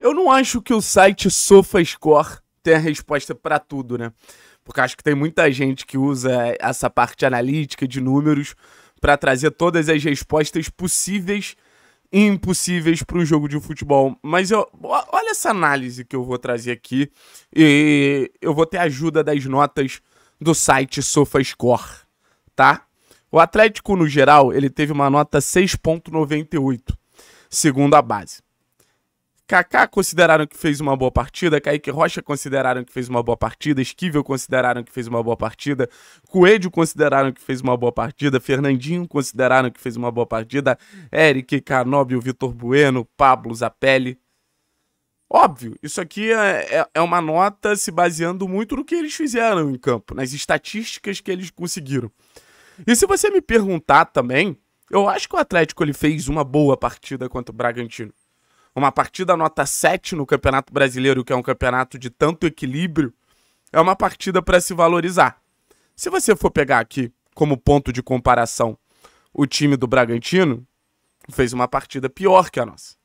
Eu não acho que o site SofaScore tem a resposta para tudo, né? Porque acho que tem muita gente que usa essa parte analítica de números para trazer todas as respostas possíveis e impossíveis para um jogo de futebol. Mas eu, olha essa análise que eu vou trazer aqui e eu vou ter ajuda das notas do site SofaScore, tá? O Atlético no geral, ele teve uma nota 6.98, segundo a base. Kaká consideraram que fez uma boa partida, Kaique Rocha consideraram que fez uma boa partida, Esquivel consideraram que fez uma boa partida, Coelho consideraram que fez uma boa partida, Fernandinho consideraram que fez uma boa partida, Eric, Canóbio, Vitor Bueno, Pablo Zapelli. Óbvio, isso aqui é, é, é uma nota se baseando muito no que eles fizeram em campo, nas estatísticas que eles conseguiram. E se você me perguntar também, eu acho que o Atlético ele fez uma boa partida contra o Bragantino uma partida nota 7 no Campeonato Brasileiro, que é um campeonato de tanto equilíbrio, é uma partida para se valorizar. Se você for pegar aqui como ponto de comparação o time do Bragantino, fez uma partida pior que a nossa.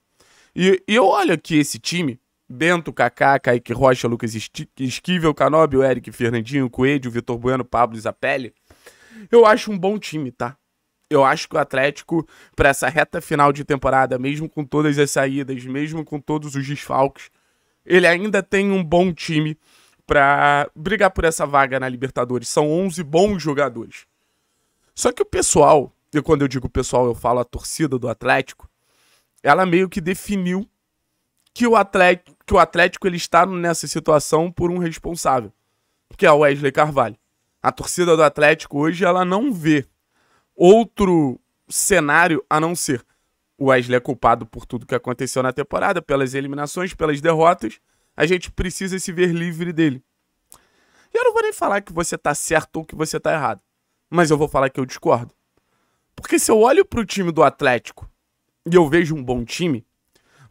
E, e eu olho aqui esse time, Bento, Kaká, Kaique Rocha, Lucas Esquivel, Canóbio, Eric, Fernandinho, Coelho, Vitor Bueno, Pablo Isapelli, eu acho um bom time, tá? Eu acho que o Atlético, para essa reta final de temporada, mesmo com todas as saídas, mesmo com todos os desfalques, ele ainda tem um bom time para brigar por essa vaga na Libertadores. São 11 bons jogadores. Só que o pessoal, e quando eu digo pessoal, eu falo a torcida do Atlético, ela meio que definiu que o Atlético, que o Atlético ele está nessa situação por um responsável, que é o Wesley Carvalho. A torcida do Atlético hoje ela não vê outro cenário a não ser o Wesley é culpado por tudo que aconteceu na temporada, pelas eliminações, pelas derrotas. A gente precisa se ver livre dele. E eu não vou nem falar que você tá certo ou que você tá errado, mas eu vou falar que eu discordo. Porque se eu olho pro time do Atlético e eu vejo um bom time,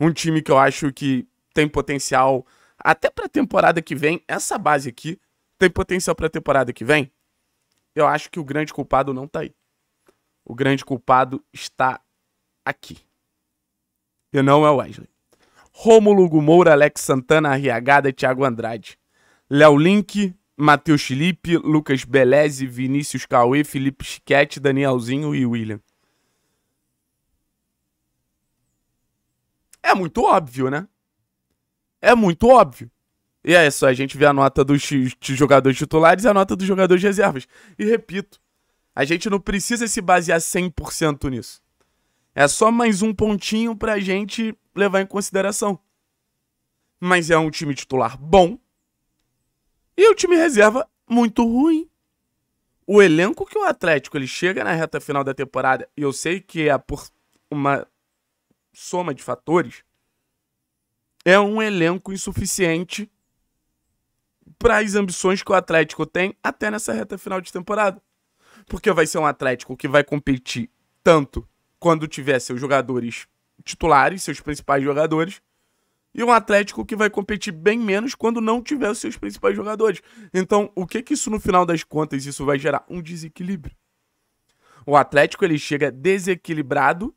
um time que eu acho que tem potencial até pra temporada que vem, essa base aqui tem potencial pra temporada que vem, eu acho que o grande culpado não tá aí. O grande culpado está aqui. E não é o Wesley. Rômulo Gumoura, Alex Santana, Arriagada Thiago Andrade. Léo Link, Matheus Felipe, Lucas Beleze, Vinícius Cauê, Felipe Chiquete, Danielzinho e William. É muito óbvio, né? É muito óbvio. E é só a gente ver a nota dos jogadores titulares e a nota dos jogadores reservas. E repito, a gente não precisa se basear 100% nisso. É só mais um pontinho pra gente levar em consideração. Mas é um time titular bom e o time reserva muito ruim. O elenco que o Atlético ele chega na reta final da temporada, e eu sei que é por uma soma de fatores, é um elenco insuficiente para as ambições que o Atlético tem até nessa reta final de temporada porque vai ser um Atlético que vai competir tanto quando tiver seus jogadores titulares, seus principais jogadores, e um Atlético que vai competir bem menos quando não tiver os seus principais jogadores. Então, o que que isso no final das contas isso vai gerar? Um desequilíbrio. O Atlético ele chega desequilibrado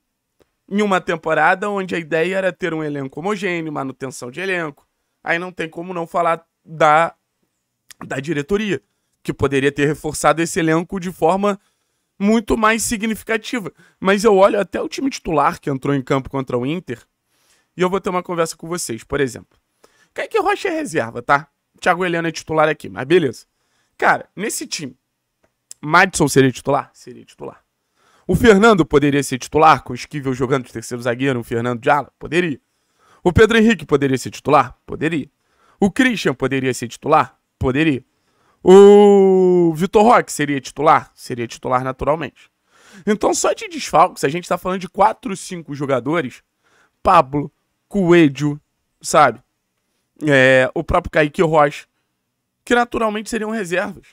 em uma temporada onde a ideia era ter um elenco homogêneo, manutenção de elenco. Aí não tem como não falar da da diretoria que poderia ter reforçado esse elenco de forma muito mais significativa. Mas eu olho até o time titular que entrou em campo contra o Inter e eu vou ter uma conversa com vocês, por exemplo. Kaique Rocha é reserva, tá? Thiago Heleno é titular aqui, mas beleza. Cara, nesse time, Madison seria titular? Seria titular. O Fernando poderia ser titular, com o Esquivel jogando de terceiro zagueiro, o Fernando de ala? Poderia. O Pedro Henrique poderia ser titular? Poderia. O Christian poderia ser titular? Poderia. O Vitor Roque seria titular? Seria titular naturalmente. Então, só de desfalques, a gente tá falando de 4, 5 jogadores. Pablo, Coelho, sabe? É, o próprio Kaique Rocha, que naturalmente seriam reservas.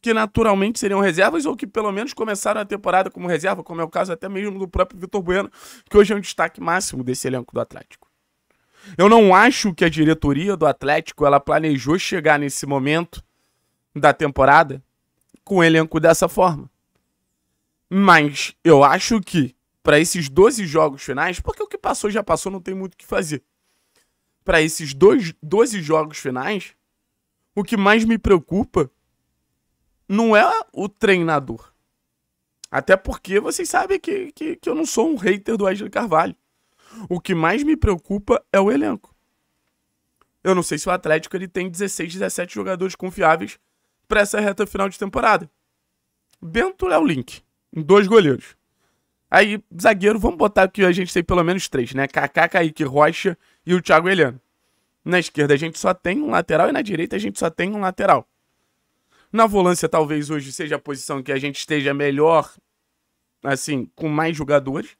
Que naturalmente seriam reservas ou que pelo menos começaram a temporada como reserva, como é o caso até mesmo do próprio Vitor Bueno, que hoje é um destaque máximo desse elenco do Atlético. Eu não acho que a diretoria do Atlético ela planejou chegar nesse momento da temporada com o elenco dessa forma. Mas eu acho que para esses 12 jogos finais, porque o que passou já passou, não tem muito o que fazer. Para esses dois, 12 jogos finais, o que mais me preocupa não é o treinador. Até porque vocês sabem que, que, que eu não sou um hater do Wesley Carvalho. O que mais me preocupa é o elenco. Eu não sei se o Atlético ele tem 16, 17 jogadores confiáveis para essa reta final de temporada. Bento Léo Link, dois goleiros. Aí, zagueiro, vamos botar que a gente tem pelo menos três, né? Kaká, Kaique Rocha e o Thiago Heleno. Na esquerda a gente só tem um lateral e na direita a gente só tem um lateral. Na volância, talvez hoje seja a posição que a gente esteja melhor, assim, com mais jogadores.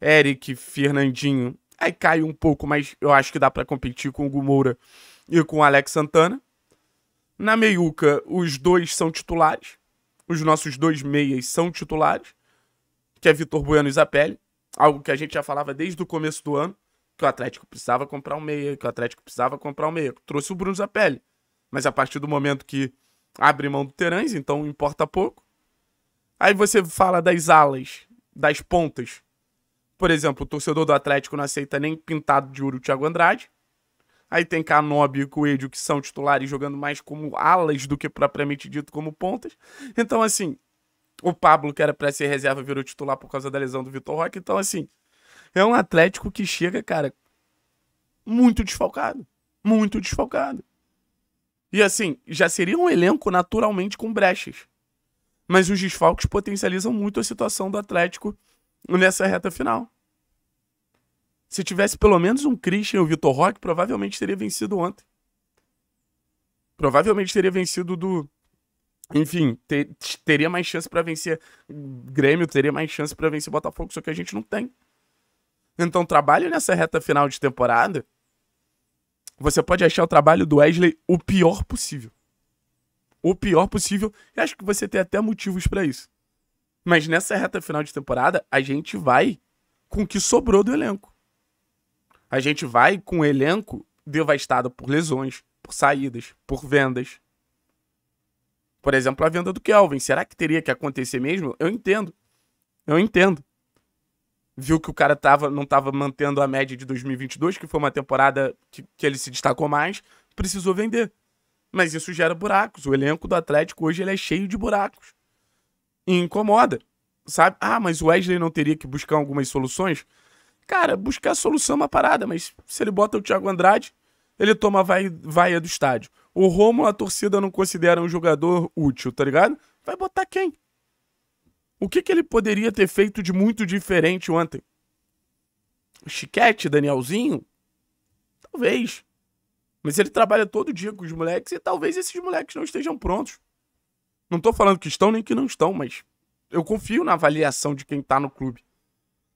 Eric, Fernandinho. Aí cai um pouco, mas eu acho que dá para competir com o Gumoura e com o Alex Santana. Na meiuca, os dois são titulares. Os nossos dois meias são titulares, que é Vitor Bueno e Zapelli. Algo que a gente já falava desde o começo do ano, que o Atlético precisava comprar um meia, que o Atlético precisava comprar um meia. Trouxe o Bruno Zapelli. Mas a partir do momento que abre mão do Terãs, então importa pouco. Aí você fala das alas, das pontas. Por exemplo, o torcedor do Atlético não aceita nem pintado de ouro o Thiago Andrade. Aí tem Canobi e Coelho, que são titulares jogando mais como alas do que propriamente dito como pontas. Então, assim, o Pablo, que era para ser reserva, virou titular por causa da lesão do Vitor Roque. Então, assim, é um Atlético que chega, cara, muito desfalcado. Muito desfalcado. E assim, já seria um elenco naturalmente com brechas. Mas os desfalques potencializam muito a situação do Atlético nessa reta final. Se tivesse pelo menos um Christian e o Vitor Roque, provavelmente teria vencido ontem. Provavelmente teria vencido do. Enfim, ter, teria mais chance para vencer Grêmio, teria mais chance para vencer Botafogo, só que a gente não tem. Então, trabalho nessa reta final de temporada. Você pode achar o trabalho do Wesley o pior possível. O pior possível. E acho que você tem até motivos para isso. Mas nessa reta final de temporada, a gente vai com o que sobrou do elenco. A gente vai com o elenco devastado por lesões, por saídas, por vendas. Por exemplo, a venda do Kelvin. Será que teria que acontecer mesmo? Eu entendo. Eu entendo. Viu que o cara tava, não estava mantendo a média de 2022, que foi uma temporada que, que ele se destacou mais, precisou vender. Mas isso gera buracos. O elenco do Atlético hoje ele é cheio de buracos. E incomoda. Sabe? Ah, mas o Wesley não teria que buscar algumas soluções? Cara, buscar a solução é uma parada, mas se ele bota o Thiago Andrade, ele toma vai, vaia do estádio. O Romo, a torcida não considera um jogador útil, tá ligado? Vai botar quem? O que, que ele poderia ter feito de muito diferente ontem? Chiquete, Danielzinho? Talvez. Mas ele trabalha todo dia com os moleques e talvez esses moleques não estejam prontos. Não tô falando que estão nem que não estão, mas eu confio na avaliação de quem tá no clube.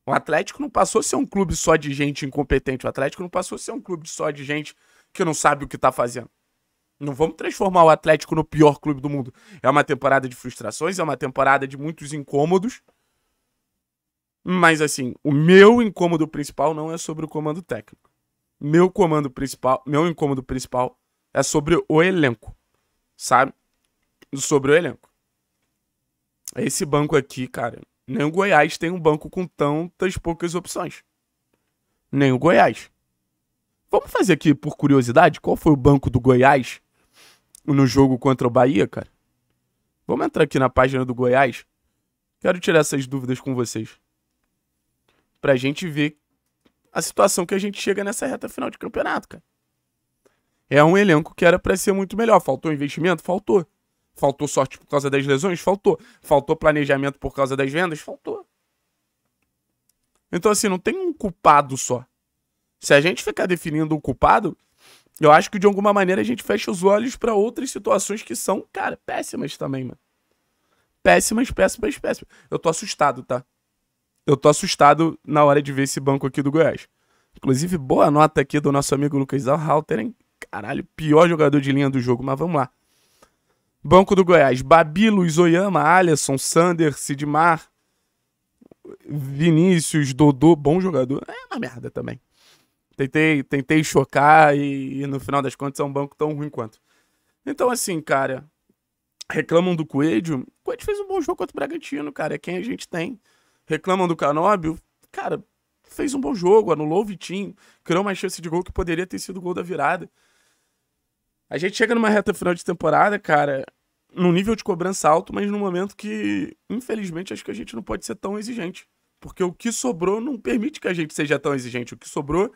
O Atlético não passou a ser um clube só de gente incompetente. O Atlético não passou a ser um clube só de gente que não sabe o que tá fazendo. Não vamos transformar o Atlético no pior clube do mundo. É uma temporada de frustrações, é uma temporada de muitos incômodos. Mas assim, o meu incômodo principal não é sobre o comando técnico. Meu comando principal, meu incômodo principal é sobre o elenco. Sabe? Sobre o elenco. Esse banco aqui, cara, nem o Goiás tem um banco com tantas poucas opções. Nem o Goiás. Vamos fazer aqui, por curiosidade, qual foi o banco do Goiás no jogo contra o Bahia, cara? Vamos entrar aqui na página do Goiás. Quero tirar essas dúvidas com vocês. Pra gente ver a situação que a gente chega nessa reta final de campeonato, cara. É um elenco que era para ser muito melhor. Faltou investimento? Faltou. Faltou sorte por causa das lesões? Faltou. Faltou planejamento por causa das vendas? Faltou. Então, assim, não tem um culpado só. Se a gente ficar definindo um culpado, eu acho que de alguma maneira a gente fecha os olhos para outras situações que são, cara, péssimas também, mano. Péssimas, péssimas, péssimas. Eu tô assustado, tá? Eu tô assustado na hora de ver esse banco aqui do Goiás. Inclusive, boa nota aqui do nosso amigo Lucas Alhalter, hein? Caralho, pior jogador de linha do jogo, mas vamos lá. Banco do Goiás, Babilo, Izoyama, Alisson, Sander, Sidmar, Vinícius, Dodô, bom jogador. É uma merda também. Tentei, tentei chocar e, e no final das contas é um banco tão ruim quanto. Então, assim, cara, reclamam do Coelho. O Coelho fez um bom jogo contra o Bragantino, cara. É quem a gente tem. Reclamam do Canóbio. Cara, fez um bom jogo, anulou o Vitinho, criou uma chance de gol que poderia ter sido o gol da virada. A gente chega numa reta final de temporada, cara, num nível de cobrança alto, mas num momento que, infelizmente, acho que a gente não pode ser tão exigente. Porque o que sobrou não permite que a gente seja tão exigente. O que sobrou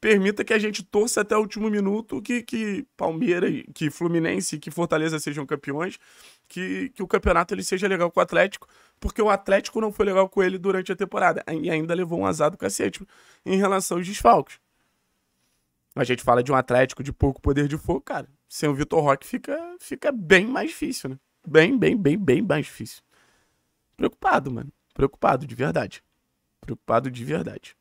permita que a gente torça até o último minuto que, que Palmeiras, que Fluminense, que Fortaleza sejam campeões, que, que o campeonato ele seja legal com o Atlético, porque o Atlético não foi legal com ele durante a temporada e ainda levou um azar do cacete em relação aos desfalques. A gente fala de um Atlético de pouco poder de fogo, cara sem o Vitor Roque fica, fica bem mais difícil, né? Bem, bem, bem, bem mais difícil. Preocupado, mano. Preocupado, de verdade. Preocupado de verdade.